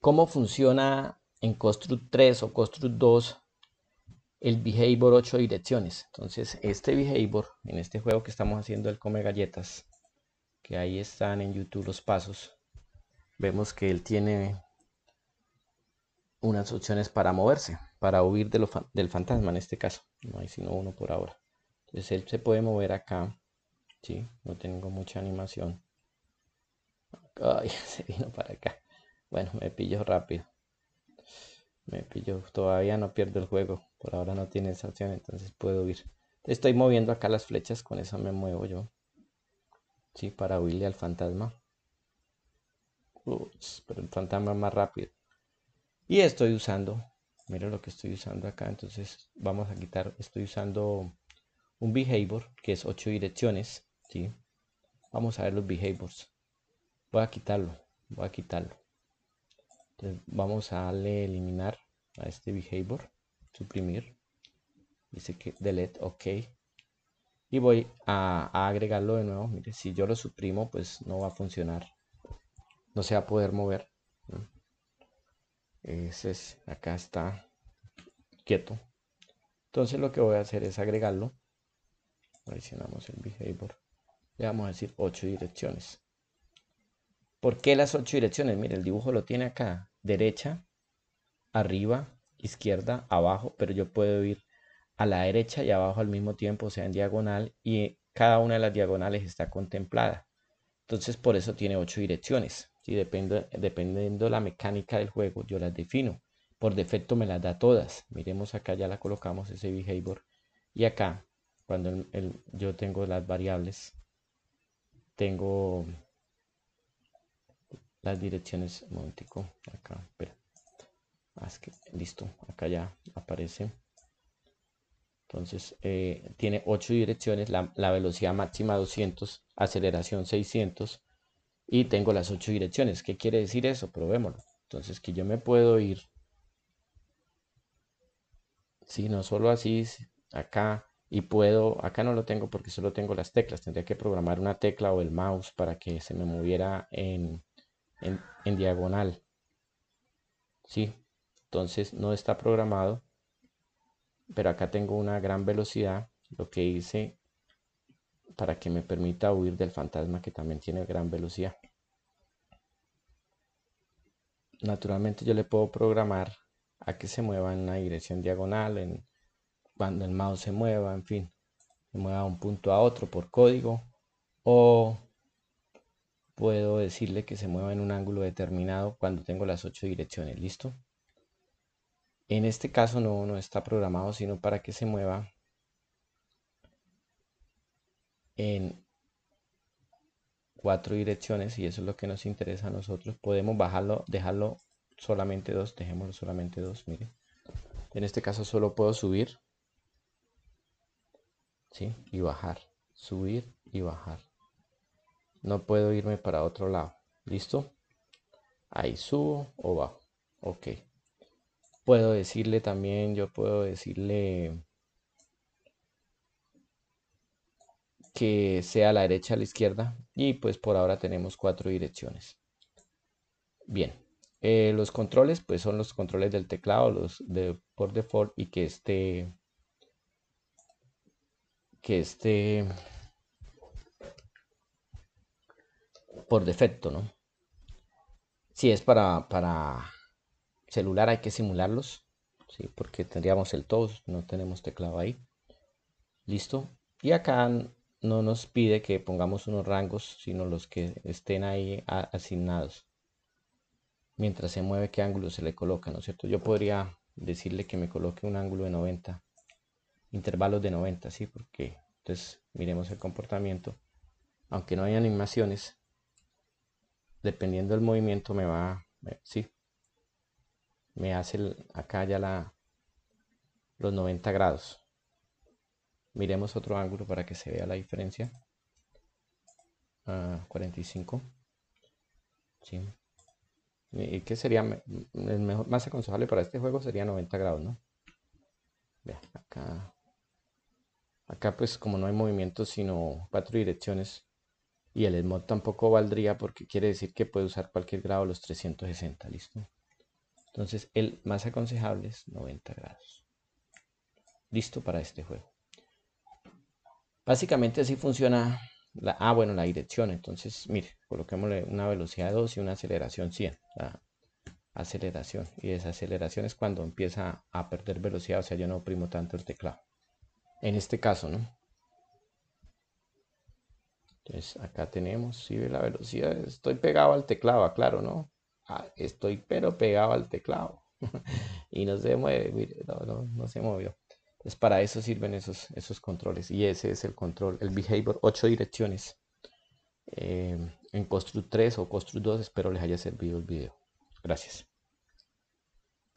cómo funciona en Construct 3 o Construct 2 el behavior 8 direcciones. Entonces, este behavior, en este juego que estamos haciendo el come galletas, que ahí están en YouTube los pasos, vemos que él tiene unas opciones para moverse, para huir del fantasma en este caso. No hay sino uno por ahora. Entonces él se puede mover acá. Sí, no tengo mucha animación. Ay, se vino para acá. Bueno, me pillo rápido. Me pillo, todavía no pierdo el juego. Por ahora no tiene esa opción, entonces puedo ir. Estoy moviendo acá las flechas, con eso me muevo yo. Sí, para huirle al fantasma. pero el fantasma más rápido. Y estoy usando, mira lo que estoy usando acá, entonces vamos a quitar, estoy usando un behavior que es ocho direcciones, ¿sí? Vamos a ver los behaviors. Voy a quitarlo, voy a quitarlo. Entonces vamos a darle eliminar a este behavior, suprimir. Dice que delete, ok. Y voy a, agregarlo de nuevo. Mire, si yo lo suprimo, pues no va a funcionar. No se va a poder mover. Ese es, acá está quieto. Entonces lo que voy a hacer es agregarlo. seleccionamos el behavior. Le vamos a decir 8 direcciones. ¿Por qué las ocho direcciones? Mire, el dibujo lo tiene acá derecha, arriba, izquierda, abajo, pero yo puedo ir a la derecha y abajo al mismo tiempo, o sea, en diagonal, y cada una de las diagonales está contemplada. Entonces, por eso tiene ocho direcciones. y dependiendo la mecánica del juego, yo las defino. Por defecto me las da todas. Miremos acá, ya la colocamos ese behavior. Y acá, cuando yo tengo las variables, tengo las direcciones. Un momentico, acá, espera. Ah, que, listo, acá ya aparece. Entonces, eh, tiene ocho direcciones, la, velocidad máxima 200, aceleración 600 y tengo las ocho direcciones. ¿Qué quiere decir eso? Probémoslo. Entonces, que yo me puedo ir, si no solo así, acá, y puedo, acá no lo tengo porque solo tengo las teclas, tendría que programar una tecla o el mouse para que se me moviera en, en, diagonal. ¿Sí? Entonces no está programado, pero acá tengo una gran velocidad, lo que hice para que me permita huir del fantasma que también tiene gran velocidad. Naturalmente yo le puedo programar a que se mueva en una dirección diagonal, en cuando el mouse se mueva, en fin, se mueva de un punto a otro por código o puedo decirle que se mueva en un ángulo determinado cuando tengo las ocho direcciones, ¿listo? En este caso no, no está programado, sino para que se mueva en cuatro direcciones y eso es lo que nos interesa a nosotros. Podemos bajarlo, dejarlo solamente dos, dejémoslo solamente dos, miren. En este caso solo puedo subir ¿sí? y bajar, subir y bajar. No puedo irme para otro lado. ¿Listo? Ahí subo o bajo. Ok. Puedo decirle también, yo puedo decirle que sea a la derecha a la izquierda. Y pues por ahora tenemos cuatro direcciones. Bien. Eh, los controles, pues son los controles del teclado, los de por default y que esté, que esté por defecto, ¿no? Si es para, para celular hay que simularlos, ¿sí? Porque tendríamos el todo no tenemos teclado ahí. Listo. Y acá no nos pide que pongamos unos rangos, sino los que estén ahí asignados. Mientras se mueve qué ángulo se le coloca, ¿no es cierto? Yo podría decirle que me coloque un ángulo de 90, intervalos de 90, ¿sí? Porque entonces pues, miremos el comportamiento. Aunque no hay animaciones, dependiendo del movimiento me va, sí, me hace acá ya la, los 90 grados. Miremos otro ángulo para que se vea la diferencia. Ah, a 45. Sí. ¿Y qué sería el mejor, más aconsejable para este juego? Sería 90 grados, ¿no? Vea, acá. Acá pues como no hay movimiento sino cuatro direcciones, y el mod tampoco valdría porque quiere decir que puede usar cualquier grado los 360, ¿listo? Entonces el más aconsejable es 90 grados. Listo para este juego. Básicamente así funciona la, ah, bueno, la dirección. Entonces, mire, coloquémosle una velocidad de 2 y una aceleración 100. La aceleración y desaceleración es cuando empieza a perder velocidad, o sea, yo no oprimo tanto el teclado. En este caso, ¿no? Entonces acá tenemos, si ve la velocidad, estoy pegado al teclado, claro, ¿no? Ah, estoy pero pegado al teclado. y no se mueve, no, se movió. Entonces para eso sirven esos, esos controles. Y ese es el control, el behavior, ocho direcciones. Eh, en Construct 3 o Construct 2, espero les haya servido el video. Gracias.